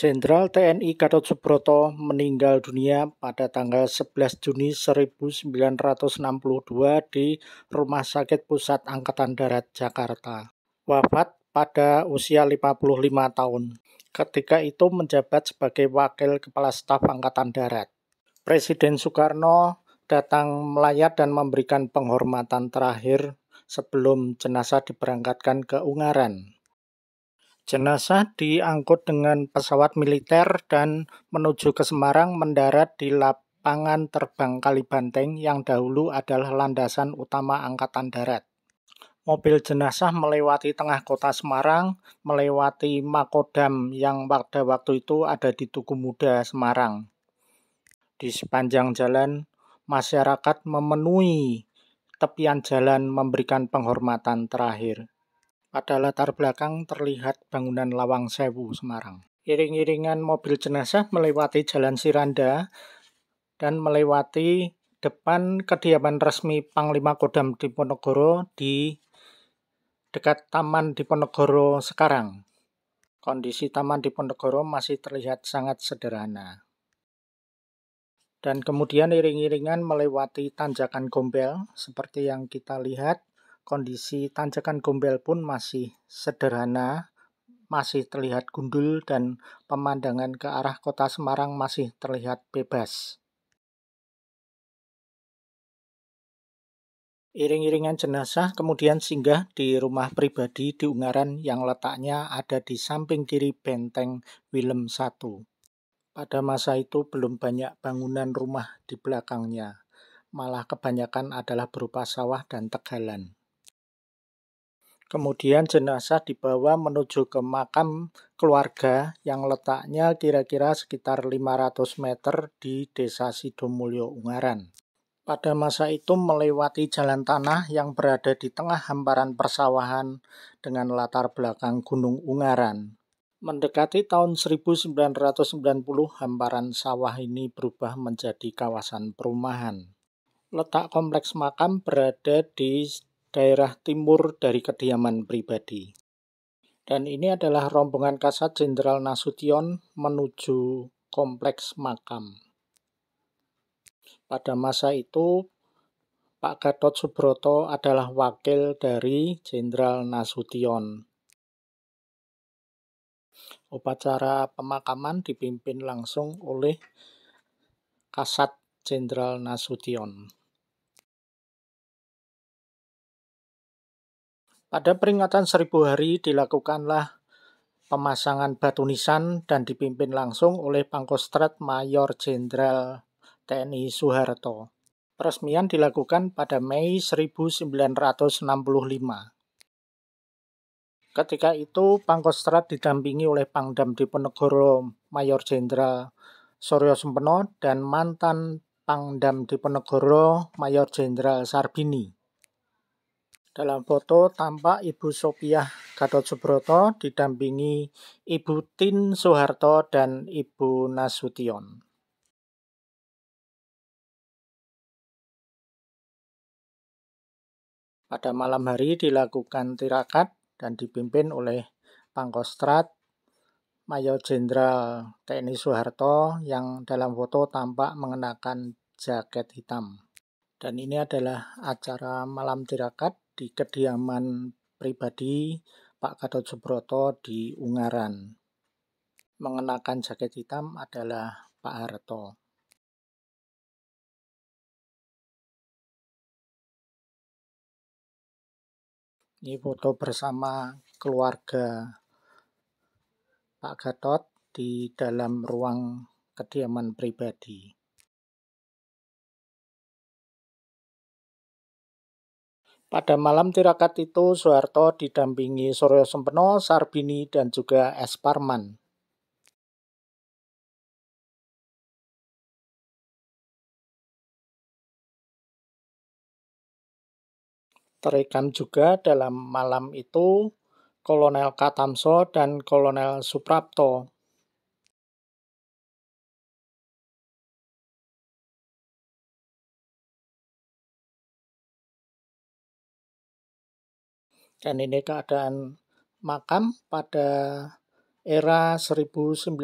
Jenderal TNI Gatot Subroto meninggal dunia pada tanggal 11 Juni 1962 di Rumah Sakit Pusat Angkatan Darat Jakarta. Wafat pada usia 55 tahun. Ketika itu menjabat sebagai Wakil Kepala Staf Angkatan Darat. Presiden Soekarno datang melayat dan memberikan penghormatan terakhir sebelum jenazah diberangkatkan ke Ungaran. Jenazah diangkut dengan pesawat militer dan menuju ke Semarang mendarat di lapangan terbang Kalibanteng yang dahulu adalah landasan utama Angkatan Darat. Mobil jenazah melewati tengah kota Semarang, melewati Makodam yang pada waktu itu ada di Tugu Muda Semarang. Di sepanjang jalan, masyarakat memenuhi tepian jalan memberikan penghormatan terakhir. Pada latar belakang terlihat bangunan Lawang Sewu, Semarang. Iring-iringan mobil jenazah melewati Jalan Siranda dan melewati depan kediaman resmi Panglima Kodam Diponegoro di dekat Taman Diponegoro sekarang. Kondisi Taman Diponegoro masih terlihat sangat sederhana. Dan kemudian iring-iringan melewati tanjakan gombel seperti yang kita lihat Kondisi tanjakan gombel pun masih sederhana, masih terlihat gundul dan pemandangan ke arah kota Semarang masih terlihat bebas. Iring-iringan jenazah kemudian singgah di rumah pribadi di Ungaran yang letaknya ada di samping kiri benteng Willem I. Pada masa itu belum banyak bangunan rumah di belakangnya, malah kebanyakan adalah berupa sawah dan tegalan. Kemudian jenazah dibawa menuju ke makam keluarga yang letaknya kira-kira sekitar 500 meter di Desa Sidomulyo Ungaran. Pada masa itu melewati jalan tanah yang berada di tengah hamparan persawahan dengan latar belakang Gunung Ungaran. Mendekati tahun 1990, hamparan sawah ini berubah menjadi kawasan perumahan. Letak kompleks makam berada di daerah timur dari kediaman pribadi. Dan ini adalah rombongan kasat Jenderal Nasution menuju kompleks makam. Pada masa itu, Pak Gatot Subroto adalah wakil dari Jenderal Nasution. Upacara pemakaman dipimpin langsung oleh Kasat Jenderal Nasution. Pada peringatan seribu hari dilakukanlah pemasangan batu nisan dan dipimpin langsung oleh Pangkostrat Mayor Jenderal TNI Soeharto. Peresmian dilakukan pada Mei 1965. Ketika itu, Pangkostrat didampingi oleh Pangdam Diponegoro Mayor Jenderal Suryo Sempeno dan mantan Pangdam Diponegoro Mayor Jenderal Sarbini. Dalam foto tampak Ibu Sopiah Gatot Subroto didampingi Ibu Tin Soeharto dan Ibu Nasution. Pada malam hari dilakukan tirakat dan dipimpin oleh Pangkostrat Mayor Jenderal TNI Soeharto yang dalam foto tampak mengenakan jaket hitam. Dan ini adalah acara malam tirakat di kediaman pribadi Pak Gatot Subroto di Ungaran. Mengenakan jaket hitam adalah Pak Harto. Ini foto bersama keluarga Pak Gatot di dalam ruang kediaman pribadi. Pada malam tirakat itu, Soeharto didampingi Suryo Sempeno, Sarbini, dan juga S. Parman. Terekam juga dalam malam itu Kolonel Katamso dan Kolonel Suprapto Dan ini keadaan makam pada era 1965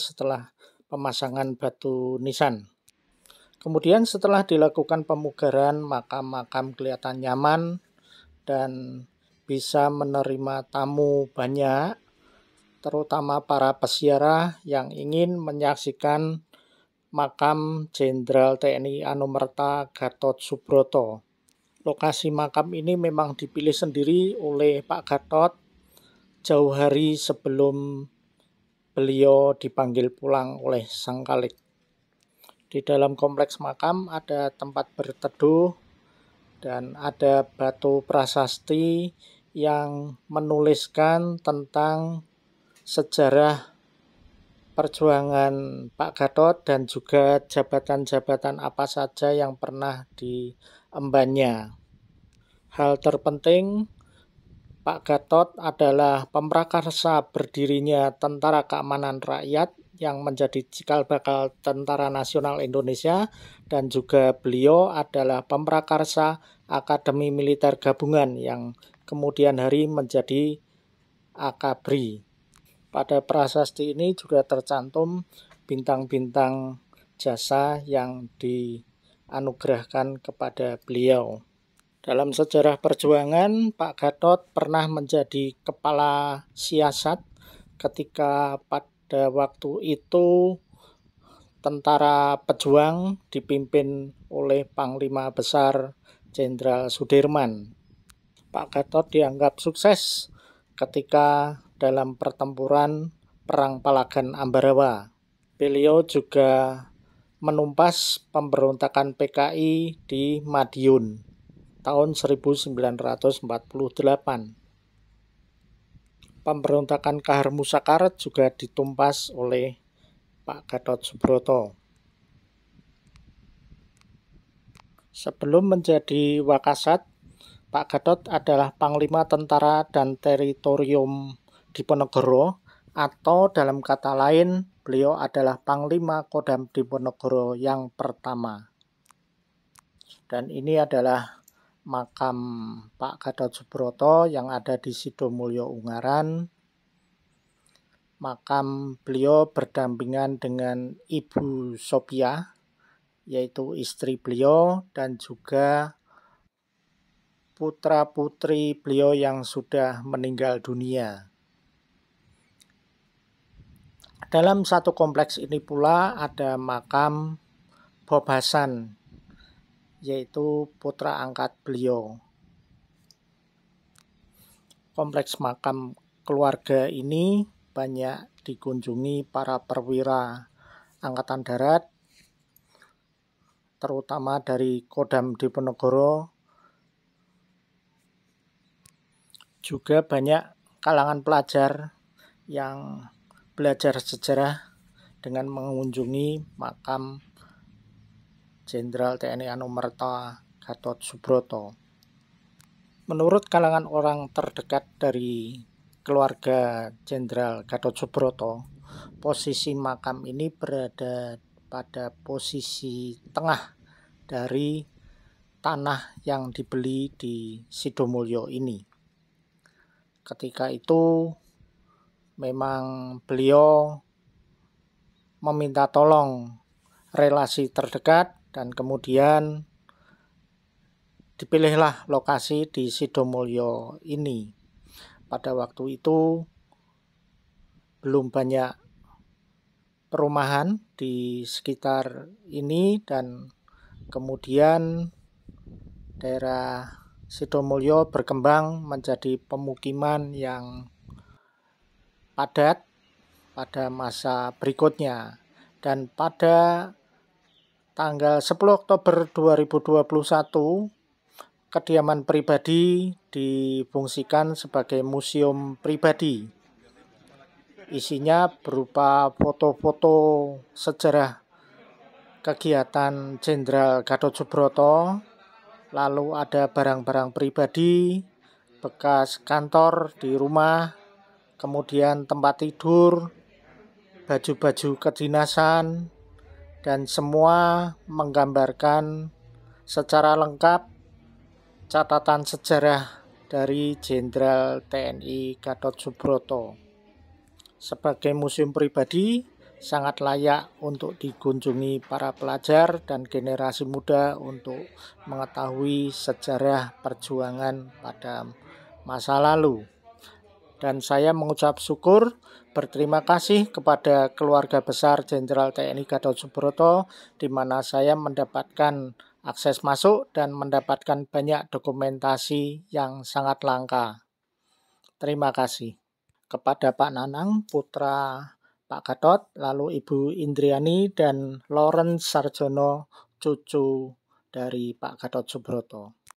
setelah pemasangan batu nisan. Kemudian setelah dilakukan pemugaran, makam-makam kelihatan nyaman dan bisa menerima tamu banyak, terutama para pesiarah yang ingin menyaksikan makam Jenderal TNI Anumerta Gatot Subroto Lokasi makam ini memang dipilih sendiri oleh Pak Gatot jauh hari sebelum beliau dipanggil pulang oleh Sang Kalik. Di dalam kompleks makam ada tempat berteduh dan ada batu prasasti yang menuliskan tentang sejarah perjuangan Pak Gatot dan juga jabatan-jabatan apa saja yang pernah diembannya. Hal terpenting, Pak Gatot adalah pemrakarsa berdirinya Tentara Keamanan Rakyat yang menjadi cikal bakal Tentara Nasional Indonesia dan juga beliau adalah pemrakarsa Akademi Militer Gabungan yang kemudian hari menjadi Akabri. Pada prasasti ini juga tercantum bintang-bintang jasa yang dianugerahkan kepada beliau. Dalam sejarah perjuangan, Pak Gatot pernah menjadi kepala siasat ketika pada waktu itu tentara pejuang dipimpin oleh Panglima Besar Jenderal Sudirman. Pak Gatot dianggap sukses ketika dalam pertempuran Perang Palagan Ambarawa. Beliau juga menumpas pemberontakan PKI di Madiun tahun 1948. Pemberontakan Kahar Musakar juga ditumpas oleh Pak Gatot Subroto. Sebelum menjadi Wakasat, Pak Gatot adalah Panglima Tentara dan Teritorium Diponegoro atau dalam kata lain beliau adalah Panglima Kodam Diponegoro yang pertama. Dan ini adalah makam Pak Gadot Subroto yang ada di Sidomulyo Ungaran. Makam beliau berdampingan dengan Ibu Sophia, yaitu istri beliau dan juga putra-putri beliau yang sudah meninggal dunia. Dalam satu kompleks ini pula ada makam Bob Hasan, yaitu putra angkat beliau. Kompleks makam keluarga ini banyak dikunjungi para perwira angkatan darat, terutama dari Kodam Diponegoro, juga banyak kalangan pelajar yang belajar sejarah dengan mengunjungi makam Jenderal TNI Anumerta Gatot Subroto. Menurut kalangan orang terdekat dari keluarga Jenderal Gatot Subroto, posisi makam ini berada pada posisi tengah dari tanah yang dibeli di Sidomulyo ini. Ketika itu memang beliau meminta tolong relasi terdekat dan kemudian dipilihlah lokasi di Sidomulyo ini. Pada waktu itu belum banyak perumahan di sekitar ini dan kemudian daerah Sidomulyo berkembang menjadi pemukiman yang padat pada masa berikutnya dan pada tanggal 10 Oktober 2021 kediaman pribadi difungsikan sebagai museum pribadi isinya berupa foto-foto sejarah kegiatan Jenderal Gatot Subroto lalu ada barang-barang pribadi bekas kantor di rumah kemudian tempat tidur, baju-baju kedinasan, dan semua menggambarkan secara lengkap catatan sejarah dari Jenderal TNI Gatot Subroto. Sebagai museum pribadi, sangat layak untuk dikunjungi para pelajar dan generasi muda untuk mengetahui sejarah perjuangan pada masa lalu dan saya mengucap syukur berterima kasih kepada keluarga besar Jenderal TNI Gatot Subroto di mana saya mendapatkan akses masuk dan mendapatkan banyak dokumentasi yang sangat langka. Terima kasih. Kepada Pak Nanang, putra Pak Gatot, lalu Ibu Indriani dan Lawrence Sarjono, cucu dari Pak Gatot Subroto.